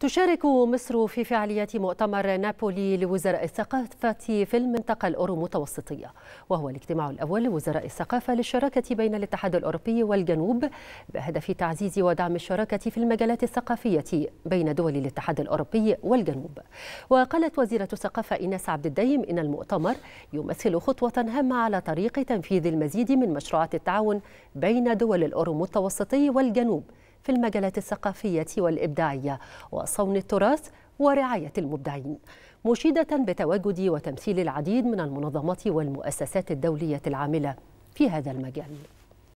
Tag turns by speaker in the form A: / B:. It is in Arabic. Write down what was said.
A: تشارك مصر في فعاليات مؤتمر نابولي لوزراء الثقافة في المنطقة الأورو متوسطية وهو الاجتماع الأول لوزراء الثقافة للشراكة بين الاتحاد الأوروبي والجنوب بهدف تعزيز ودعم الشراكة في المجالات الثقافية بين دول الاتحاد الأوروبي والجنوب وقالت وزيرة الثقافة إيناس عبد الديم إن المؤتمر يمثل خطوة هامة على طريق تنفيذ المزيد من مشروعات التعاون بين دول الأورو والجنوب في المجالات الثقافية والإبداعية وصون التراث ورعاية المبدعين مشيدة بتواجد وتمثيل العديد من المنظمات والمؤسسات الدولية العاملة في هذا المجال